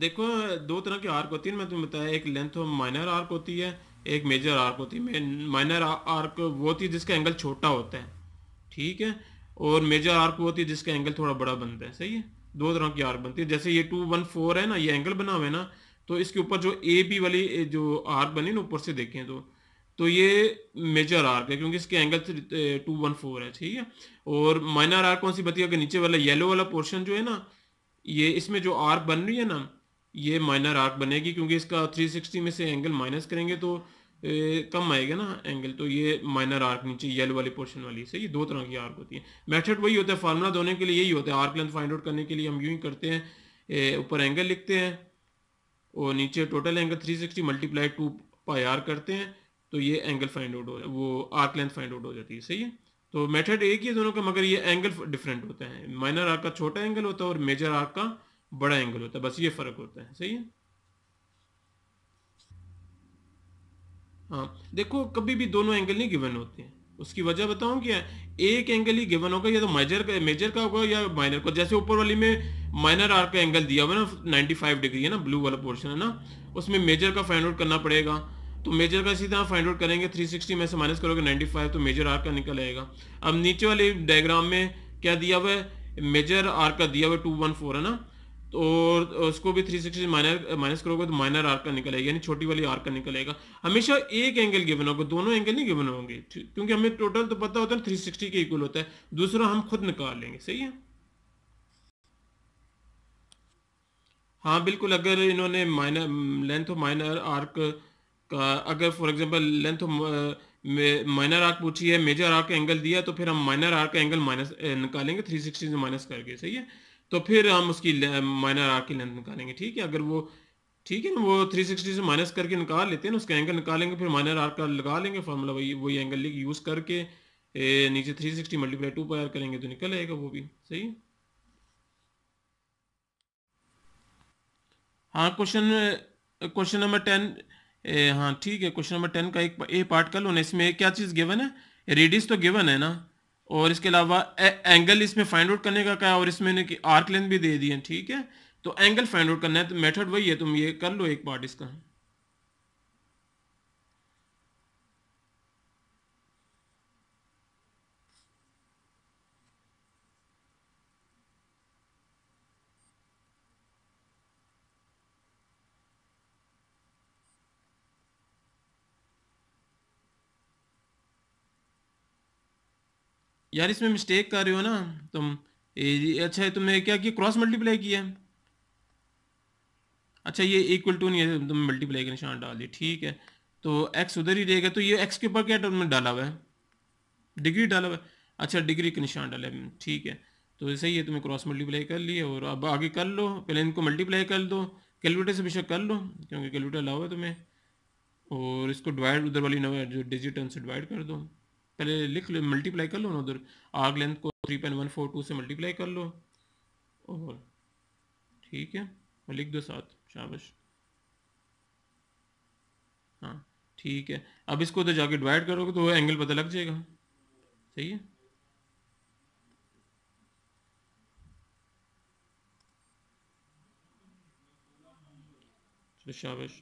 देखो दो तरह की आर्क होती है मैं तुम्हें बताया एक लेंथ ऑफ माइनर आर्क होती है एक मेजर आर्क होती है माइनर आर्क वो होती है जिसका एंगल छोटा होता है ठीक है और मेजर आर्क वो होती है जिसका एंगल थोड़ा बड़ा बनता है सही है दो तरह की आर्क बनती है जैसे ये टू वन फोर है ना ये एंगल बना हुआ है ना तो इसके ऊपर जो ए बी वाली जो आर्क बनी ना ऊपर से देखें तो तो ये मेजर आर्क है क्योंकि इसके एंगल टू वन फोर है ठीक है और माइनर आर्क कौन सी बताइए अगर नीचे वाला येलो वाला पोर्शन जो है ना ये इसमें जो आर्क बन रही है ना ये माइनर आर्क बनेगी क्योंकि इसका 360 में से एंगल माइनस करेंगे तो ए, कम आएगा ना एंगल तो ये माइनर आर्क नीचे येलो वाली पोर्शन वाली से ये दो तरह की आर्क होती है मेथड वही होता है फार्मूला दोनों के लिए यही होता है आर्क लेंथ फाइंड आउट करने के लिए हम यूँ ही करते हैं ऊपर एंगल लिखते हैं और नीचे total angle three sixty multiply two pi R करते हैं तो ये एंगल फाइंड आउट हो वो आर्क लेंथ फाइंड आउट हो जाती है सही है तो मेथड एक ही है दोनों का मगर ये एंगल डिफरेंट होता है माइनर आर्क का छोटा एंगल होता है और मेजर आर्क का बड़ा एंगल होता है बस ये फ़र्क होता है सही है हाँ देखो कभी भी दोनों एंगल नहीं गिवन होते हैं उसकी वजह बताऊं क्या एक एंगल ही गिवन होगा या तो मेजर का मेजर का होगा या माइनर का जैसे ऊपर वाली में माइनर आर का एंगल दिया हुआ ना 95 डिग्री है ना ब्लू वाला पोर्शन है ना उसमें मेजर का फाइंड आउट करना पड़ेगा तो मेजर का सीधा फाइंड आउट करेंगे 360 में से माइनस करोगे 95 तो मेजर आर का निकल आएगा अब नीचे वाले डायग्राम में क्या दिया हुआ है मेजर आर का दिया हुआ टू वन फोर है ना तो और उसको भी 360 सिक्सटी माइनर माइनस करोगे तो माइनर आर का निकलेगा यानी छोटी वाली आर का निकलेगा हमेशा एक एंगल गिवन होगा दोनों एंगल नहीं गिवन होंगे क्योंकि हमें टोटल तो पता होता है थ्री सिक्सटी के इक्वल होता है दूसरा हम खुद निकाल लेंगे सही है हाँ बिल्कुल अगर इन्होंने minor length of minor arc अगर for example length minor arc पूछी है मेजर आर्क का एंगल दिया तो फिर हम माइनर आर्क का एंगल माइनस निकालेंगे थ्री सिक्सटी से माइनस करके सही है तो फिर हम उसकी माइनर आर्क की लेंथ निकालेंगे ठीक है अगर वो ठीक है ना वो थ्री सिक्सटी से माइनस करके निकाल लेते हैं ना उसका एंगल निकालेंगे फिर माइनर आर्क का लगा लेंगे फॉर्मूला वही वही एंगल यूज़ करके ए, नीचे थ्री सिक्सटी मल्टीप्लाई टू पर करेंगे तो निकल आएगा वो भी सही है हाँ question question number ten A, हाँ ठीक है क्वेश्चन नंबर टेन का एक ए पार्ट कर लो ना इसमें क्या चीज़ गिवन है रेडियस तो गिवन है ना और इसके अलावा एंगल इसमें फाइंड आउट करने का क्या और इसमें आर्क लेंथ भी दे दी है ठीक है तो एंगल फाइंड आउट करना है तो मेथड वही है तुम ये कर लो एक पार्ट इसका यार इसमें मिस्टेक कर रहे हो ना तुम ए, अच्छा है तुमने क्या किया क्रॉस मल्टीप्लाई किया अच्छा ये इक्वल टू नहीं है तुम मल्टीप्लाई का निशान डाल दिया ठीक है तो एक्स उधर ही रहेगा तो ये एक्स के ऊपर क्या टर्म डाला हुआ है डिग्री डाला हुआ है अच्छा डिग्री का निशान डाला है ठीक है तो सही है तुम्हें क्रॉस मल्टीप्लाई कर लिया और अब आगे कर लो पहले इनको मल्टीप्लाई कर दो कैलकुलेटर से बेशक कर लो क्योंकि कैलकुलेटर लाओ है तुम्हें और इसको डिवाइड उधर वाली नंबर जो डिजिट उनसे डिवाइड कर दो पहले लिख लो मल्टीप्लाई कर लो ना उधर आर्ग लेंथ को three point one four two से मल्टीप्लाई कर लो और ठीक है और लिख दो साथ शाबाश हाँ ठीक है अब इसको उधर जाके डिवाइड करोगे तो वो एंगल पता लग जाएगा सही है शाबाश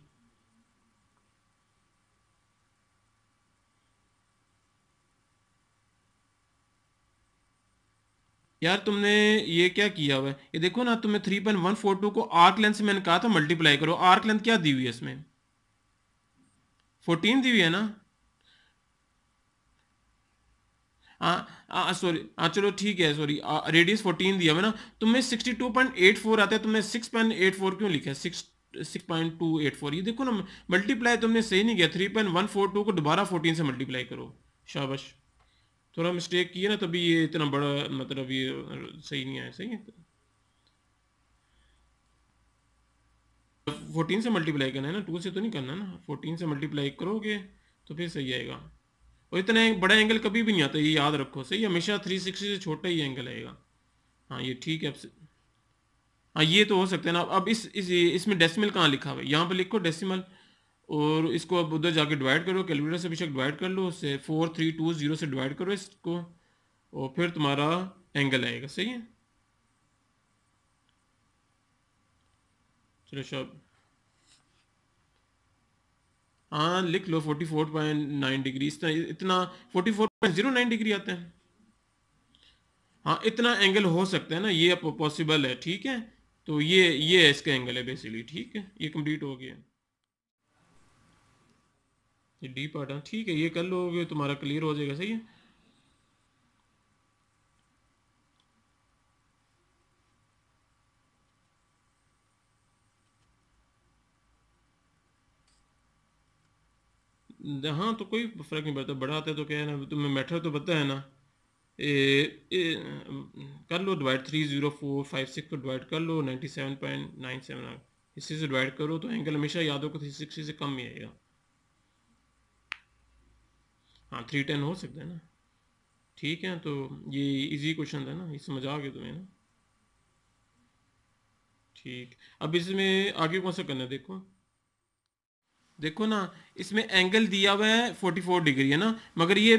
यार तुमने ये क्या किया हुआ ये देखो ना तुम्हें three point one four two को आर्क लेंथ से मैंने कहा था मल्टीप्लाई करो आर्क लेंथ क्या दी हुई है इसमें फोर्टीन दी हुई है ना हाँ सॉरी हाँ, हाँ चलो ठीक है सॉरी रेडियस फोर्टीन दिया हुआ ना तुम्हें sixty two point eight four आता है तुमने सिक्स पॉइंट एट फोर क्यों लिखा है six six point two eight four ये देखो ना मल्टीप्लाई तुमने सही नहीं किया three point one four two को दोबारा फोर्टीन से मल्टीप्लाई करो शाबाश थोड़ा मिस्टेक किया ना तभी ये इतना बड़ा मतलब ये सही नहीं आया सही है फोर्टीन से मल्टीप्लाई करना है ना टू से तो नहीं करना ना फोर्टीन से मल्टीप्लाई करोगे तो फिर सही आएगा और इतना बड़ा एंगल कभी भी नहीं आता ये याद रखो सही हमेशा थ्री सिक्सटी से छोटा ही एंगल आएगा हाँ ये ठीक है से हाँ ये तो हो सकता है ना अब इस इसमें इस डेसिमल कहाँ लिखा हुआ है यहाँ पर लिखो डेसिमल और इसको अब उधर जाके डिवाइड करो कैलकुलेटर से बेशक डिवाइड कर लो उससे फोर थ्री टू ज़ीरो से डिवाइड करो इसको और फिर तुम्हारा एंगल आएगा सही है चलो शब हाँ लिख लो forty four point nine degree इतना इतना forty four point zero nine degree आते हैं हाँ इतना एंगल हो सकता है ना ये पॉसिबल है ठीक है तो ये ये इसका एंगल है बेसिकली ठीक है ये कंप्लीट हो गया ये डी पार्ट है ठीक है ये कर लोगे तुम्हारा क्लियर हो जाएगा सही है हाँ तो कोई फ़र्क नहीं पड़ता बढ़ाते तो क्या है ना तुम्हें मैटर तो पता है ना ए, ए, कर लो divide three zero four five six को डिवाइड कर लो ninety seven point nine seven इसी से डिवाइड करो तो एंगल हमेशा यादों को थ्री सिक्सटी से कम ही आएगा हाँ थ्री टेन हो सकता है ना ठीक है तो ये इजी क्वेश्चन था ना ये समझ आ गया तुम्हें ना ठीक अब इसमें आगे कौन सा करना है देखो देखो ना इसमें एंगल दिया हुआ है 44 डिग्री है ना मगर ये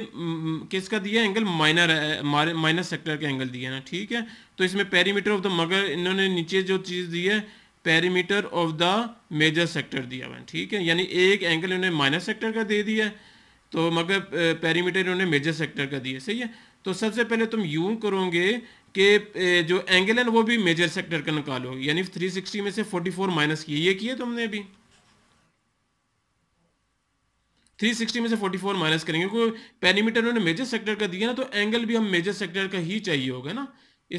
किसका दिया एंगल माइनर है माइनर सेक्टर का एंगल दिया है ना ठीक है तो इसमें पेरीमीटर ऑफ द मगर इन्होंने नीचे जो चीज़ दी है perimeter of the major sector दिया हुआ है ठीक है यानी एक एंगल इन्होंने माइनर सेक्टर का दे दिया है तो मगर पैरीमीटर इन्होंने मेजर सेक्टर का दिया सही है तो सबसे पहले तुम यूं करोगे कि जो एंगल है वो भी मेजर सेक्टर का निकालो यानी 360 में से 44 माइनस किए ये किए तुमने थ्री 360 में से 44 माइनस करेंगे क्योंकि पैरीमीटर उन्होंने मेजर सेक्टर का दिया ना तो एंगल भी हम मेजर सेक्टर का ही चाहिए होगा ना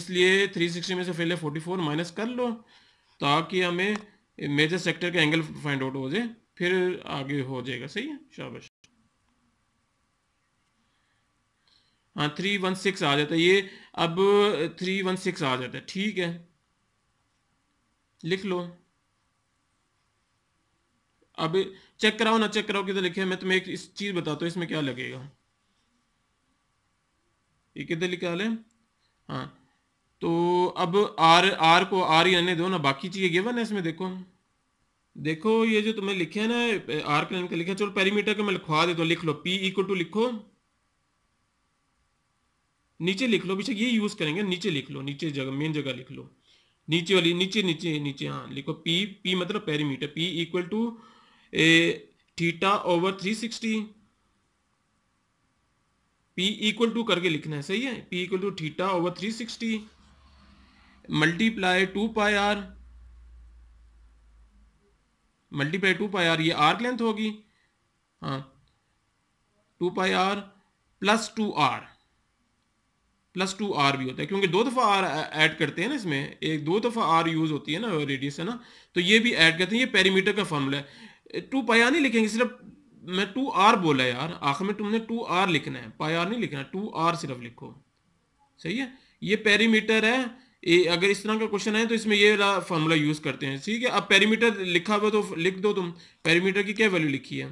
इसलिए 360 में से पहले 44 माइनस कर लो ताकि हमें मेजर सेक्टर का एंगल फाइंड आउट हो जाए फिर आगे हो जाएगा सही है शाबाश हाँ थ्री वन सिक्स आ जाता है ये अब थ्री वन सिक्स आ जाता है ठीक है लिख लो अब चेक कराओ ना चेक कराओ किधर लिखे मैं तुम्हें एक इस चीज़ बताता हूँ इसमें क्या लगेगा ये किधर लिखा ले हाँ तो अब आर आर को आर ही रहने दो ना बाकी चीज़ें गिवन है इसमें देखो देखो ये जो तुम्हें लिखे है ना आर के लिखा चलो पेरीमीटर का मैं लिखवा देता तो, हूँ लिख लो पी इक्वल टू लिखो नीचे लिख लो बेशक ये यूज करेंगे नीचे लिख लो नीचे जगह मेन जगह लिख लो नीचे वाली नीचे नीचे नीचे हाँ लिखो पी पी मतलब perimeter P equal to A theta over three sixty P equal to करके लिखना है सही है P equal to theta over three sixty multiply two pi R multiply two pi R ये आर लेंथ होगी हाँ two pi R plus two R plus two R भी होता है क्योंकि दो दफ़ा आर ऐड करते हैं ना इसमें एक दो दफ़ा आर यूज़ होती है ना रेडियस है ना तो ये भी ऐड करते हैं ये पेरीमीटर का फार्मूला है टू पाया नहीं लिखेंगे सिर्फ मैं टू आर बोला यार आखिर में तुमने टू आर लिखना है पाई आर नहीं लिखना टू आर सिर्फ लिखो सही है ये पेरीमीटर है ए, अगर इस तरह का क्वेश्चन है तो इसमें ये फार्मूला यूज़ करते हैं ठीक है अब पेरीमीटर लिखा हुआ तो लिख दो तुम पेरीमीटर की क्या वैल्यू लिखी है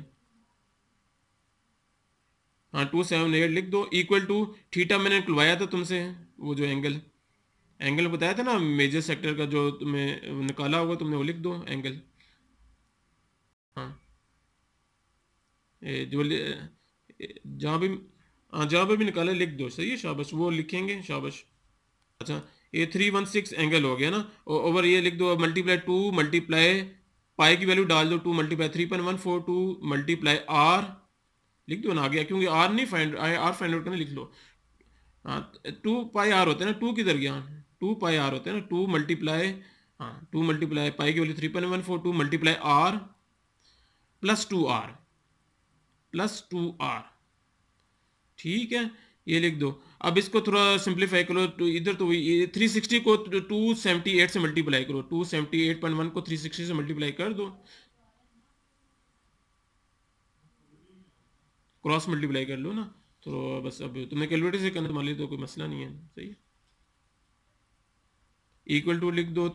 हाँ टू सेवन एट लिख दो इक्वल टू थीटा मैंने खुलवाया था तुमसे वो जो एंगल एंगल बताया था ना मेजर सेक्टर का जो तुम्हें निकाला होगा तुमने वो लिख दो एंगल हाँ ए, जो जहाँ भी हाँ जहाँ पर भी निकाला लिख दो सही है शाबश वो लिखेंगे शाबश अच्छा ये थ्री वन सिक्स एंगल हो गया ना ओवर ये लिख दो मल्टीप्लाई टू मल्टीप्लाई पाई की वैल्यू डाल दो two multiply three point one four two multiply R लिख दो ना आ गया क्योंकि आर नहीं फाइंड आर फाइंड आउट करना लिख लो हाँ टू पाई आर होते हैं ना टू किधर गया टू पाई आर होते हैं ना टू मल्टीप्लाई हाँ टू मल्टीप्लाई पाई की value three point one four two multiply R plus two R plus two R ठीक है ये लिख दो अब इसको थोड़ा सिंप्लीफाई करो तो इधर तो थ्री सिक्सटी को टू सेवेंटी एट से मल्टीप्लाई करो two seventy eight point one को थ्री सिक्सटी से मल्टीप्लाई कर दो क्रॉस मल्टीप्लाई कर लो ना तो बस अब तुमने कैलकुलेटर से करना मान ली तो कोई मसला नहीं है सही है इक्वल टू लिख दो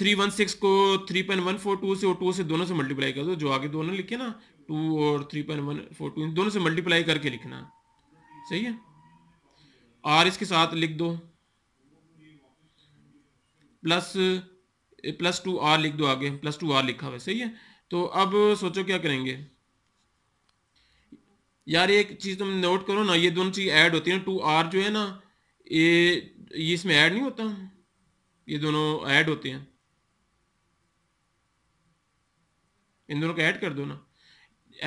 थ्री वन सिक्स को three point one four two से और टू से दोनों से मल्टीप्लाई कर दो जो आगे दोनों लिखे ना टू और three point one four two दोनों से मल्टीप्लाई करके लिखना सही है आर इसके साथ लिख दो प्लस प्लस टू आर लिख दो आगे प्लस टू आर लिखा हुआ सही है तो अब सोचो क्या करेंगे यार एक चीज़ तुम नोट करो ना ये दोनों चीज़ ऐड होती है टू आर जो है ना ये इसमें ऐड नहीं होता ये दोनों ऐड होते हैं इन दोनों को ऐड कर दो ना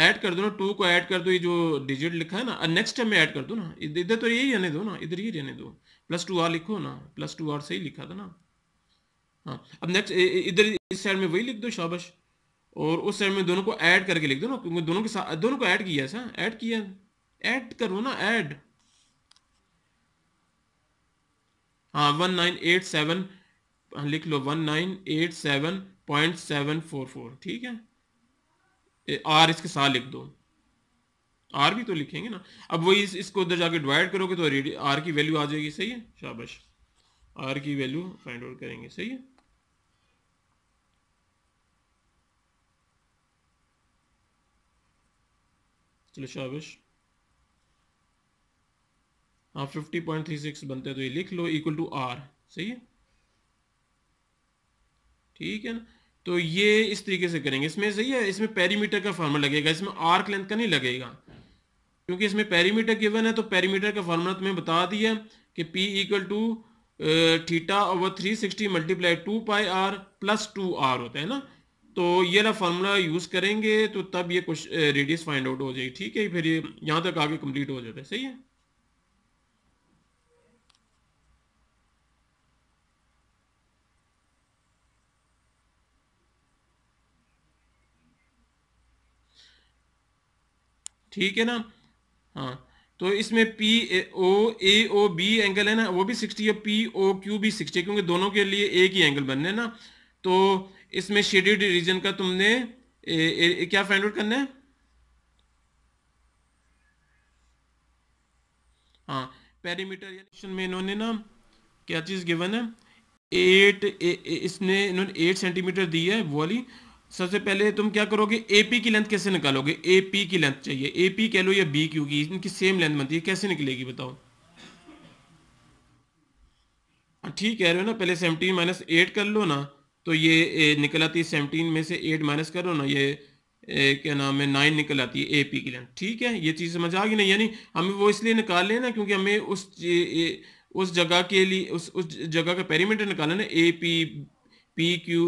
ऐड कर दो ना टू को ऐड कर दो ये जो डिजिट लिखा है ना नेक्स्ट टाइम में ऐड कर दो ना इधर तो यही रहने दो ना इधर ही रहने दो प्लस टू आर लिखो ना प्लस टू आर सही लिखा था ना हाँ अब नेक्स्ट इधर इस साइड में वही लिख दो शाबाश और उस साइड में दोनों को ऐड करके लिख दो ना क्योंकि दोनों के साथ दोनों को ऐड किया है सर ऐड किया ऐड करो ना ऐड हाँ वन नाइन एट सेवन लिख लो one nine eight seven point seven four four ठीक है आर इसके साथ लिख दो आर भी तो लिखेंगे ना अब वही इस, इसको उधर जाके डिवाइड करोगे तो आर की वैल्यू आ जाएगी सही है शाबाश आर की वैल्यू फाइंड आउट करेंगे सही है चलो शाबाश हाँ फिफ्टी पॉइंट थ्री सिक्स बनते तो ये लिख लो इक्वल टू आर सही है ठीक है ना तो ये इस तरीके से करेंगे इसमें सही है इसमें पैरीमीटर का फार्मूला लगेगा इसमें आर्क लेंथ का नहीं लगेगा क्योंकि इसमें पैरीमीटर गिवन है तो पैरीमीटर का फार्मूला तुम्हें बता दिया कि P equal to theta over three sixty multiply two pi R plus two R होता है ना तो ये ना फार्मूला यूज़ करेंगे तो तब ये कुछ रेडियस फाइंड आउट हो जाएगी ठीक है फिर ये यहां तक आगे कंप्लीट हो जाता है सही है ठीक है ना हाँ तो इसमें P O A O B angle है ना वो भी 60 है पी ओ क्यू भी 60 है क्योंकि दोनों के लिए एक ही एंगल बनने ना तो इसमें शेड्यूल्ड रीजन का तुमने ए, ए, क्या फाइंड आउट करना है हाँ पेरीमीटर में इन्होंने ना क्या चीज़ गिवन है एट इसने इन्होंने एट सेंटीमीटर दी है वो वाली सबसे पहले तुम क्या करोगे एपी की लेंथ कैसे निकालोगे एपी की लेंथ चाहिए एपी कह लो या बी क्यू की इनकी सेम लेंथ बनती है कैसे निकलेगी बताओ हाँ, ठीक कह रहे हो ना पहले सेवेंटी माइनस एट कर लो ना तो ये निकल आती है सेवनटीन में से एट माइनस करो ना ये ए, क्या नाम है नाइन निकल आती है ए पी की लेंथ ठीक है ये चीज़ समझ आ गई नहीं यानी हमें वो इसलिए निकाल लेना क्योंकि हमें उस ए, उस जगह के लिए उस उस जगह का पेरीमीटर निकालना है ए पी पी क्यू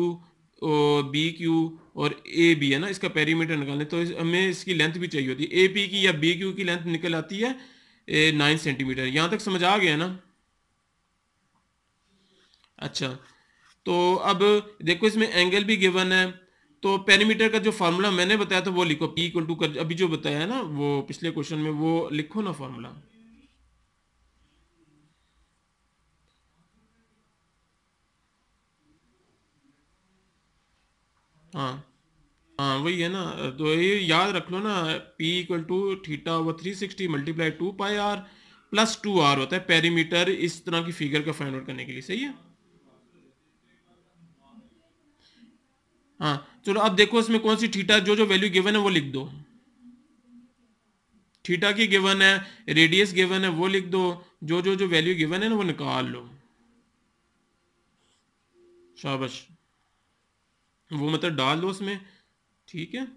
और बी क्यू और ए बी है ना इसका पेरीमीटर निकालना है तो इस, हमें इसकी लेंथ भी चाहिए होती है ए पी की या बी क्यू की लेंथ निकल आती है नाइन सेंटीमीटर यहाँ तक समझ आ गया ना अच्छा तो अब देखो इसमें एंगल भी गिवन है तो पेरीमीटर का जो फार्मूला मैंने बताया था वो लिखो पी इक्वल टू कर अभी जो बताया है ना वो पिछले क्वेश्चन में वो लिखो ना फार्मूला हाँ हाँ वही है ना तो ये याद रख लो ना P equal to theta over three sixty multiply two pi R plus two R होता है पेरीमीटर इस तरह की फिगर का फाइंड आउट करने के लिए सही है हाँ चलो अब देखो इसमें कौन सी थीटा जो जो वैल्यू गिवन है वो लिख दो थीटा की गिवन है रेडियस गिवन है वो लिख दो जो जो जो वैल्यू गिवन है ना वो निकाल लो शाबाश वो मतलब डाल दो उसमें ठीक है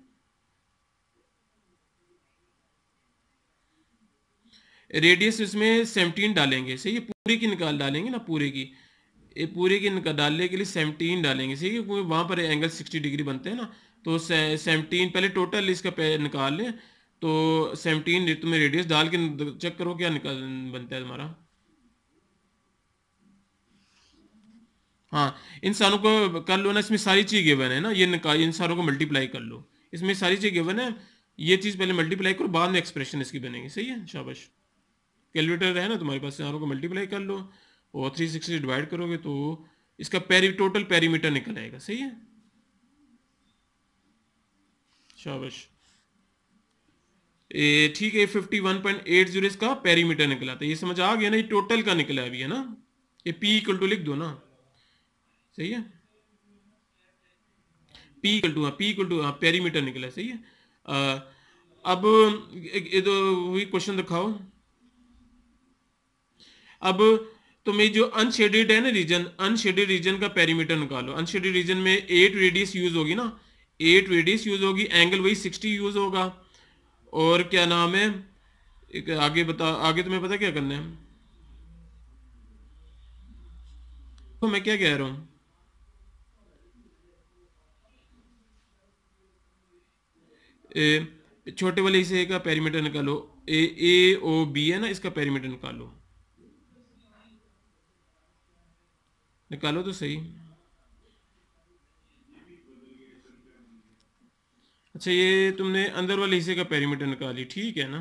रेडियस इसमें सेवनटीन डालेंगे सही है पूरे की निकाल डालेंगे ना पूरे की ये पूरी की डालने के लिए सेवनटीन डालेंगे सही है क्योंकि वहाँ पर एंगल सिक्सटी डिग्री बनते हैं ना तो सेवनटीन पहले टोटल इसका निकाल लें तो सेवनटीन तुम्हें रेडियस डाल के चेक करो क्या निकाल बनता है तुम्हारा हाँ इन सारों को कर लो ना इसमें सारी चीज़ गिवन है ना ये निकाल इन सारों को मल्टीप्लाई कर लो इसमें सारी चीज़ गिवन है ये चीज़ पहले मल्टीप्लाई करो बाद में एक्सप्रेशन इसकी बनेगी सही है शाबाश कैलकुलेटर है ना तुम्हारे पास सारों को मल्टीप्लाई कर लो और थ्री सिक्सटी डिवाइड करोगे तो इसका पेरी टोटल पेरीमीटर निकल आएगा सही है शाबाश ठीक है fifty one point eight zero इसका पेरीमीटर निकला था ये समझ आ गया ना ये टोटल का निकला अभी है ना ये पी इक्वल टू लिख दो ना सही है पी इक्वल टू हाँ पी इक्वल टू हाँ पेरीमीटर निकला सही है आ, अब ये तो वही क्वेश्चन दिखाओ अब तो मैं जो अनशेडेड है ना रीजन अनशेडेड रीजन का पेरीमीटर निकालो अनशेडेड रीजन में एट रेडियस यूज होगी ना एट रेडियस यूज होगी एंगल वही सिक्सटी यूज होगा और क्या नाम है एक आगे बता आगे तुम्हें पता क्या करना है तो मैं क्या कह रहा हूं ए, छोटे वाले इसे का पेरीमीटर निकालो ए ए ओ बी है ना इसका पेरीमीटर निकालो निकालो तो सही अच्छा ये तुमने अंदर वाले हिस्से का पेरीमीटर निकाली ठीक है ना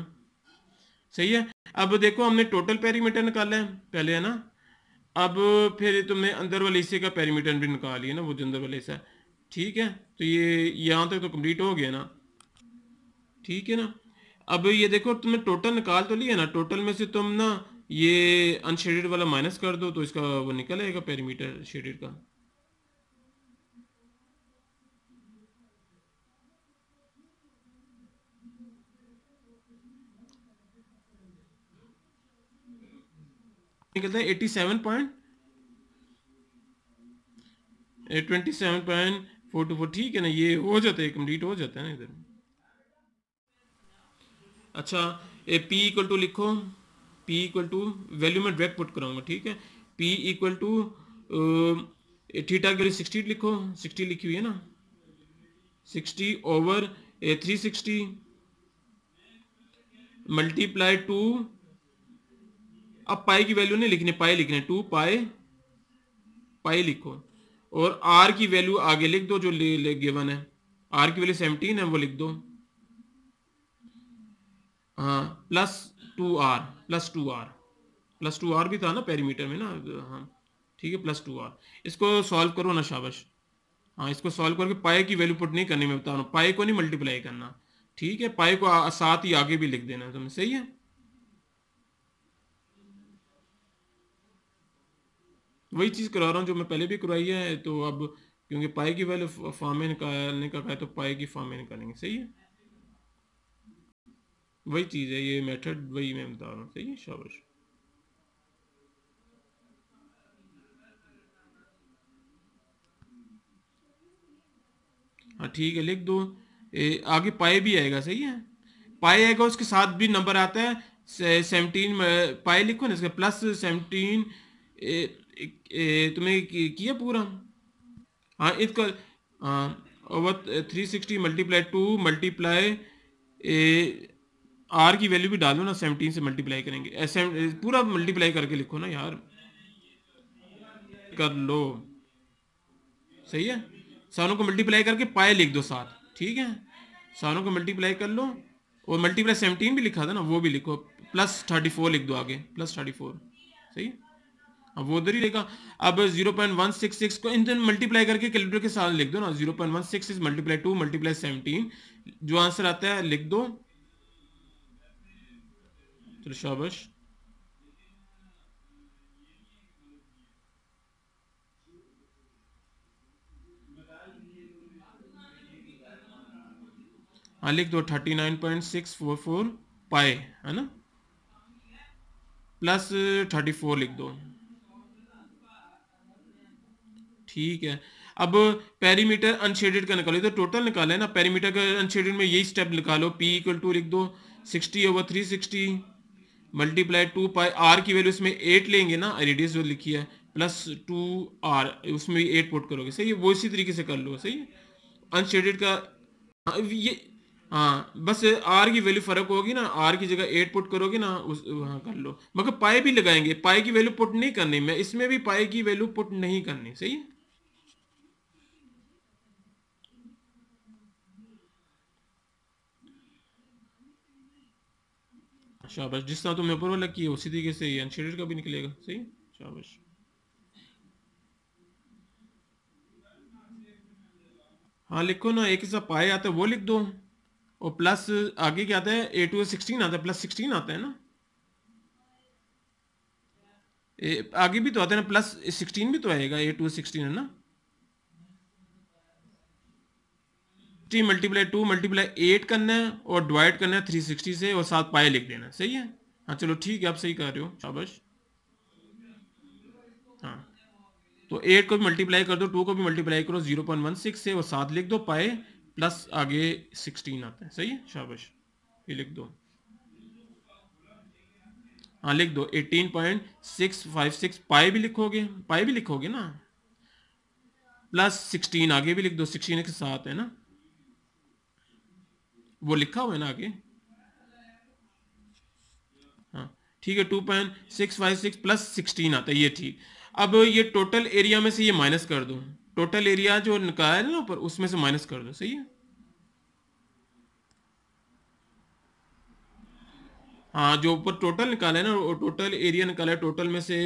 सही है अब देखो हमने टोटल पेरीमीटर निकाला है पहले है ना अब फिर तुमने अंदर वाले हिस्से का पेरीमीटर भी निकाली है ना वो जो अंदर वाले हिस्सा ठीक है तो ये यहाँ तक तो कंप्लीट हो गया ना ठीक है ना अब ये देखो तुमने टोटल निकाल तो लिया ना टोटल में से तुम ना ये अनशेडेड वाला माइनस कर दो तो इसका वो निकल आएगा पेरीमीटर शेडेड का निकलता है eighty seven point seven point four two four ठीक है ना ये हो जाता है कंप्लीट हो जाता है ना इधर अच्छा ए पी इक्वल टू लिखो P इक्वल टू वैल्यू में डायरेक्ट पुट कराऊंगा ठीक है P इक्वल टू थीटा के लिए सिक्सटी लिखो सिक्सटी लिखी हुई है ना sixty over three sixty multiply two अब पाई की वैल्यू नहीं लिखनी पाई लिखने टू पाई पाई लिखो और आर की वैल्यू आगे लिख दो जो ले, ले गिवन है आर की वैल्यू सेवनटीन है वो लिख दो हाँ plus two R plus two R plus two R भी था ना पेरीमीटर में ना हाँ ठीक है प्लस टू आर इसको सॉल्व करो ना शाबश हाँ इसको सॉल्व करके पाए की वैल्यू पुट नहीं करनी मैं बता रहा हूँ पाए को नहीं मल्टीप्लाई करना ठीक है पाए को साथ ही आगे भी लिख देना तुम्हें सही है वही चीज़ करा रहा हूँ जो मैं पहले भी करवाई है तो अब क्योंकि पाए की वैल्यू फॉर्मे निकालने का कहा तो पाए की फॉर्मे निकालेंगे सही है वही चीज़ है ये मेथड वही मैं बता रहा हूँ शाबाश हाँ ठीक है लिख दो ए, आगे पाए भी आएगा सही है पाए आएगा उसके साथ भी नंबर आता है से, सेवनटीन पाए लिखो ना इसका प्लस सेवनटीन तुम्हें किया पूरा हाँ इसका हाँ three sixty multiply two multiply R की वैल्यू भी डालो ना सेवनटीन से मल्टीप्लाई करेंगे पूरा मल्टीप्लाई करके लिखो ना यार कर लो सही है सारों को मल्टीप्लाई करके पाए लिख दो साथ ठीक है सारों को मल्टीप्लाई कर लो और मल्टीप्लाई सेवनटीन भी लिखा था ना वो भी लिखो प्लस थर्टी फोर लिख दो आगे प्लस थर्टी फोर सही है? अब वो उधर ही लिखा अब जीरो पॉइंट वन सिक्स को इन मल्टीप्लाई करके कैलकुलेटर के साथ लिख दो ना 0.166 मल्टीप्लाई टू मल्टीप्लाई सेवनटीन जो आंसर आता है लिख दो चलो शाबाश हाँ लिख दो thirty nine point six four four pi है ना प्लस थर्टी फोर लिख दो ठीक है अब पेरीमीटर अनशेडेड का निकालो तो टोटल निकाले ना पेरीमीटर का अनशेडेड में यही स्टेप निकालो पी इक्वल टू लिख दो sixty over three sixty multiply two pi R की वैल्यू इसमें एट लेंगे ना रेडियस जो लिखी है प्लस टू आर उसमें भी एट पुट करोगे सही है वो इसी तरीके से कर लो सही है अनशेडेड का हाँ, ये हाँ बस आर की वैल्यू फर्क होगी ना आर की जगह एट पुट करोगे ना उस वहाँ कर लो मगर पाए भी लगाएंगे पाए की वैल्यू पुट नहीं करनी मैं इसमें भी पाए की वैल्यू पुट नहीं करनी सही है शाबाश जिस तरह तुमने ऊपर वाला किया उसी तरीके से अनशेडेड का भी निकलेगा सही शाबाश हाँ लिखो ना एक हिस्सा पाए आता है वो लिख दो और प्लस आगे क्या आता है ए टू सिक्सटीन आता है प्लस सिक्सटीन आता है ना ए, आगे भी तो आता है ना प्लस सिक्सटीन भी तो आएगा ए टू सिक्सटीन है ना sixty multiply two multiply eight करना है और डिवाइड करना है थ्री सिक्सटी से और साथ पाए लिख देना सही है हाँ चलो ठीक है आप सही कर रहे हो शाबाश हाँ तो एट को भी मल्टीप्लाई कर दो टू को भी मल्टीप्लाई करो जीरो पॉइंट वन सिक्स से और साथ लिख दो पाए प्लस आगे सिक्सटीन आता है सही है शाबाश ये लिख दो हाँ लिख दो eighteen point six five six pi भी लिखोगे पाए भी लिखोगे ना प्लस सिक्सटीन आगे भी लिख दो सिक्सटीन के साथ है ना वो लिखा हुआ है ना आगे हाँ ठीक है two point six five six plus sixteen आता है ये ठीक अब ये टोटल एरिया में से ये माइनस कर दो टोटल एरिया जो निकाला है ना ऊपर उसमें से माइनस कर दो सही है हाँ जो ऊपर टोटल निकाला है ना वो टोटल एरिया निकाला है टोटल में से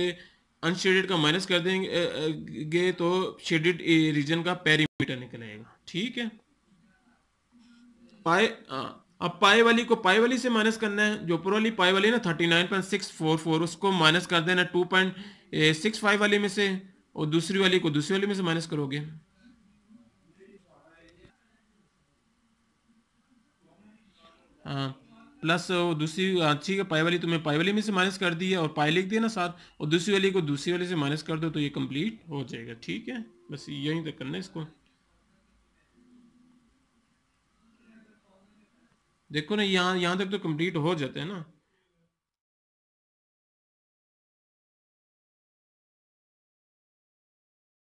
अनशेडेड का माइनस कर देंगे तो शेडेड रीजन का पेरीमीटर निकलेगा ठीक है पाए हाँ। अब पाए वाली को पाए वाली से माइनस करना है जो ऊपर वाली पाए वाली ना thirty nine point six four four उसको माइनस कर देना टू पॉइंट सिक्स फाइव वाली में से और दूसरी वाली को दूसरी वाली में से माइनस करोगे हाँ प्लस दूसरी अच्छी पाई वाली तुम्हें पाई वाली में से माइनस कर दी है और पाई लिख दिया ना साथ और दूसरी वाली को दूसरी वाली से माइनस कर दो तो ये कंप्लीट हो जाएगा ठीक है बस यहीं तक करना है इसको देखो ना यहाँ यहाँ तक तो कंप्लीट हो जाते हैं ना